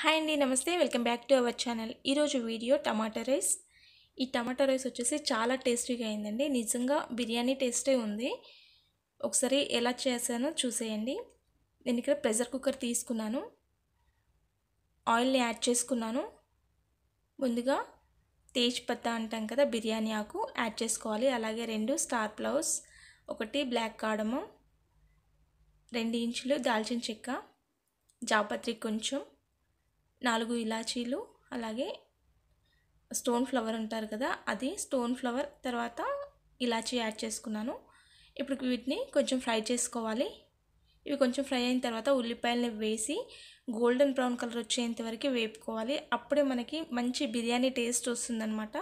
hi అండి నమస్తే welcome back to our channel ఈరోజు వీడియో టమాటా రైస్ ఈ టమాటా రైస్ వచ్చేసి చాలా టేస్టీగా అయిందండి నిజంగా బిర్యానీ టేస్టే ఉంది ఒకసారి ఎలా చేశానో చూసేయండి నేను ఇక్కడ ప్రెషర్ కుక్కర్ తీసుకున్నాను ఆయిల్ని యాడ్ చేసుకున్నాను ముందుగా పత్తా అంటాం కదా బిర్యానీ ఆకు యాడ్ చేసుకోవాలి అలాగే రెండు స్టార్ ప్లౌస్ ఒకటి బ్లాక్ కాడము రెండు ఇంచులు దాల్చిన చెక్క జాపత్రి కొంచెం నాలుగు ఇలాచీలు అలాగే స్టోన్ ఫ్లవర్ ఉంటారు కదా అది స్టోన్ ఫ్లవర్ తర్వాత ఇలాచీ యాడ్ చేసుకున్నాను ఇప్పుడు వీటిని కొంచెం ఫ్రై చేసుకోవాలి ఇవి కొంచెం ఫ్రై అయిన తర్వాత ఉల్లిపాయలని వేసి గోల్డెన్ బ్రౌన్ కలర్ వచ్చేంత వరకు వేపుకోవాలి అప్పుడే మనకి మంచి బిర్యానీ టేస్ట్ వస్తుందనమాట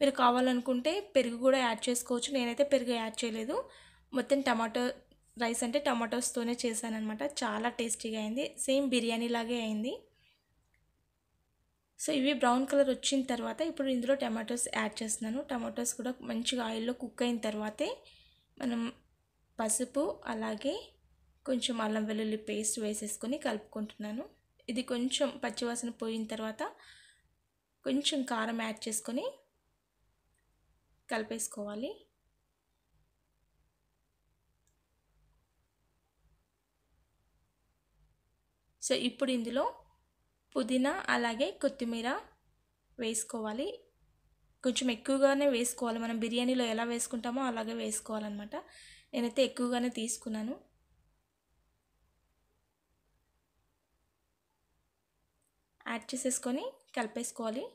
మీరు కావాలనుకుంటే పెరుగు కూడా యాడ్ చేసుకోవచ్చు నేనైతే పెరుగు యాడ్ చేయలేదు మొత్తం టమాటో రైస్ అంటే టమాటోస్తోనే చేశానమాట చాలా టేస్టీగా అయింది సేమ్ బిర్యానీ లాగే అయింది సో ఇవి బ్రౌన్ కలర్ వచ్చిన తర్వాత ఇప్పుడు ఇందులో టమాటోస్ యాడ్ చేస్తున్నాను టమాటోస్ కూడా మంచిగా ఆయిల్లో కుక్ అయిన తర్వాతే మనం పసుపు అలాగే కొంచెం అల్లం వెల్లుల్లి పేస్ట్ వేసేసుకొని కలుపుకుంటున్నాను ఇది కొంచెం పచ్చివాసన పోయిన తర్వాత కొంచెం కారం యాడ్ చేసుకొని కలిపేసుకోవాలి సో ఇప్పుడు ఇందులో పుదీనా అలాగే కొత్తిమీర వేసుకోవాలి కొంచెం ఎక్కువగానే వేసుకోవాలి మనం బిర్యానీలో ఎలా వేసుకుంటామో అలాగే వేసుకోవాలన్నమాట నేనైతే ఎక్కువగానే తీసుకున్నాను యాడ్ చేసేసుకొని కలిపేసుకోవాలి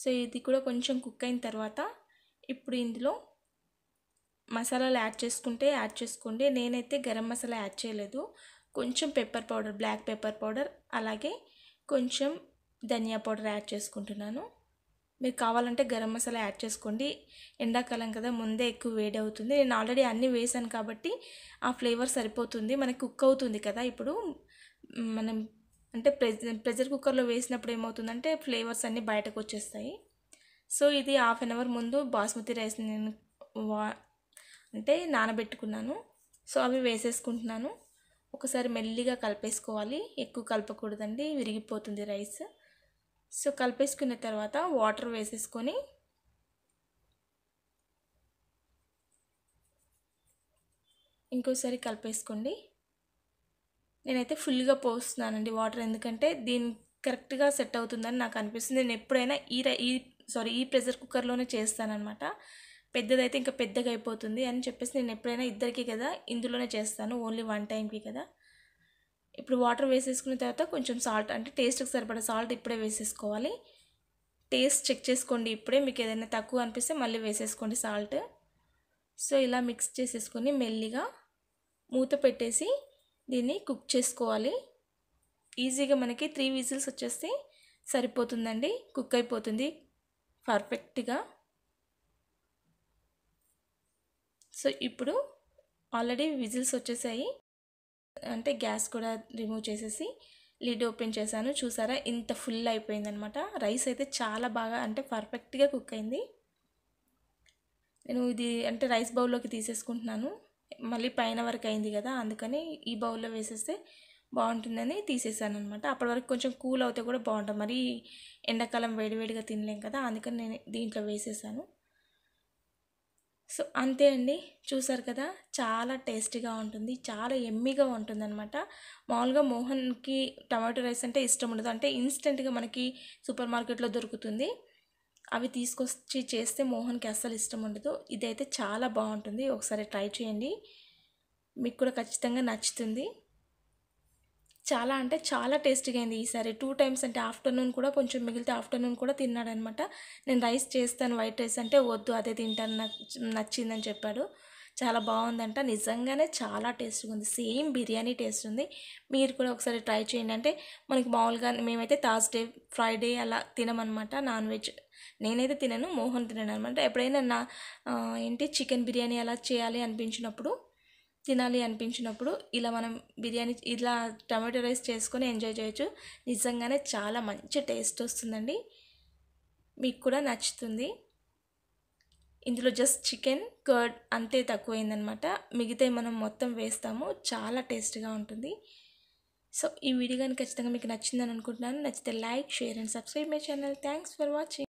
సో ఇది కూడా కొంచెం కుక్ అయిన తర్వాత ఇప్పుడు ఇందులో మసాలాలు యాడ్ చేసుకుంటే యాడ్ చేసుకోండి నేనైతే గరం మసాలా యాడ్ చేయలేదు కొంచెం pepper powder black pepper powder అలాగే కొంచెం ధనియా పౌడర్ యాడ్ చేసుకుంటున్నాను మీరు కావాలంటే గరం మసాలా యాడ్ చేసుకోండి ఎండాకాలం కదా ముందే ఎక్కువ వేడి అవుతుంది నేను ఆల్రెడీ అన్నీ వేసాను కాబట్టి ఆ ఫ్లేవర్ సరిపోతుంది మనకి కుక్ అవుతుంది కదా ఇప్పుడు మనం అంటే ప్రెజర్ ప్రెజర్ కుక్కర్లో వేసినప్పుడు ఏమవుతుందంటే ఫ్లేవర్స్ అన్నీ బయటకు వచ్చేస్తాయి సో ఇది హాఫ్ అన్ అవర్ ముందు బాస్మతి రైస్ నేను వా అంటే నానబెట్టుకున్నాను సో అవి వేసేసుకుంటున్నాను ఒకసారి మెల్లిగా కలిపేసుకోవాలి ఎక్కువ కలపకూడదండి విరిగిపోతుంది రైస్ సో కలిపేసుకున్న తర్వాత వాటర్ వేసేసుకొని ఇంకోసారి కలిపేసుకోండి నేనైతే ఫుల్గా పోస్తున్నానండి వాటర్ ఎందుకంటే దీని కరెక్ట్గా సెట్ అవుతుందని నాకు అనిపిస్తుంది నేను ఎప్పుడైనా ఈ ఈ సారీ ఈ ప్రెషర్ కుక్కర్లోనే చేస్తానన్నమాట పెద్దదైతే ఇంకా పెద్దగా అయిపోతుంది అని చెప్పేసి నేను ఎప్పుడైనా ఇద్దరికి కదా ఇందులోనే చేస్తాను ఓన్లీ వన్ టైంకి కదా ఇప్పుడు వాటర్ వేసేసుకున్న తర్వాత కొంచెం సాల్ట్ అంటే టేస్ట్కి సరిపడా సాల్ట్ ఇప్పుడే వేసేసుకోవాలి టేస్ట్ చెక్ చేసుకోండి ఇప్పుడే మీకు ఏదైనా తక్కువ అనిపిస్తే మళ్ళీ వేసేసుకోండి సాల్ట్ సో ఇలా మిక్స్ చేసేసుకొని మెల్లిగా మూత పెట్టేసి దీన్ని కుక్ చేసుకోవాలి ఈజీగా మనకి త్రీ విజిల్స్ వచ్చేస్తే సరిపోతుందండి కుక్ అయిపోతుంది పర్ఫెక్ట్గా సో ఇప్పుడు ఆల్రెడీ విజిల్స్ వచ్చేసాయి అంటే గ్యాస్ కూడా రిమూవ్ చేసేసి లిడ్ ఓపెన్ చేశాను చూసారా ఇంత ఫుల్ అయిపోయిందనమాట రైస్ అయితే చాలా బాగా అంటే పర్ఫెక్ట్గా కుక్ అయింది నేను ఇది అంటే రైస్ బౌల్లోకి తీసేసుకుంటున్నాను మళ్ళీ పైన వరకు అయింది కదా అందుకని ఈ బౌల్లో వేసేస్తే బాగుంటుందని తీసేసాను అనమాట అప్పటి వరకు కొంచెం కూల్ అవుతే కూడా బాగుంటుంది మరి ఎండాకాలం వేడివేడిగా తినలేం కదా అందుకని నేను దీంట్లో వేసేసాను సో అంతే అండి చూసారు కదా చాలా టేస్టీగా ఉంటుంది చాలా ఎమ్మీగా ఉంటుందన్నమాట మామూలుగా మోహన్కి టమాటో రైస్ అంటే ఇష్టం ఉండదు అంటే ఇన్స్టెంట్గా మనకి సూపర్ మార్కెట్లో దొరుకుతుంది అవి తీసుకొచ్చి చేస్తే మోహన్కి అస్సలు ఇష్టం ఉండదు ఇదైతే చాలా బాగుంటుంది ఒకసారి ట్రై చేయండి మీకు కూడా ఖచ్చితంగా నచ్చుతుంది చాలా అంటే చాలా టేస్టీగా అయింది ఈసారి టూ టైమ్స్ అంటే ఆఫ్టర్నూన్ కూడా కొంచెం మిగిలితే ఆఫ్టర్నూన్ కూడా తిన్నాడనమాట నేను రైస్ చేస్తాను వైట్ రైస్ అంటే వద్దు అదే తింటాను నచ్చిందని చెప్పాడు చాలా బాగుందంట నిజంగానే చాలా టేస్ట్గా ఉంది సేమ్ బిర్యానీ టేస్ట్ ఉంది మీరు కూడా ఒకసారి ట్రై చేయండి అంటే మనకి మామూలుగా మేమైతే థర్స్డే ఫ్రైడే అలా తినమనమాట నాన్ వెజ్ నేనైతే తినను మోహన్ తినను అనమాట ఎప్పుడైనా నా ఏంటి చికెన్ బిర్యానీ అలా చేయాలి అనిపించినప్పుడు తినాలి అనిపించినప్పుడు ఇలా మనం బిర్యానీ ఇలా టమాటో రైస్ చేసుకొని ఎంజాయ్ చేయొచ్చు నిజంగానే చాలా మంచి టేస్ట్ వస్తుందండి మీకు కూడా నచ్చుతుంది ఇందులో జస్ట్ చికెన్ కర్డ్ అంతే తక్కువైందనమాట మిగితే మనం మొత్తం వేస్తాము చాలా టేస్ట్గా ఉంటుంది సో ఈ వీడియో కానీ ఖచ్చితంగా మీకు నచ్చిందని అనుకుంటున్నాను నచ్చితే like share and subscribe my channel thanks for watching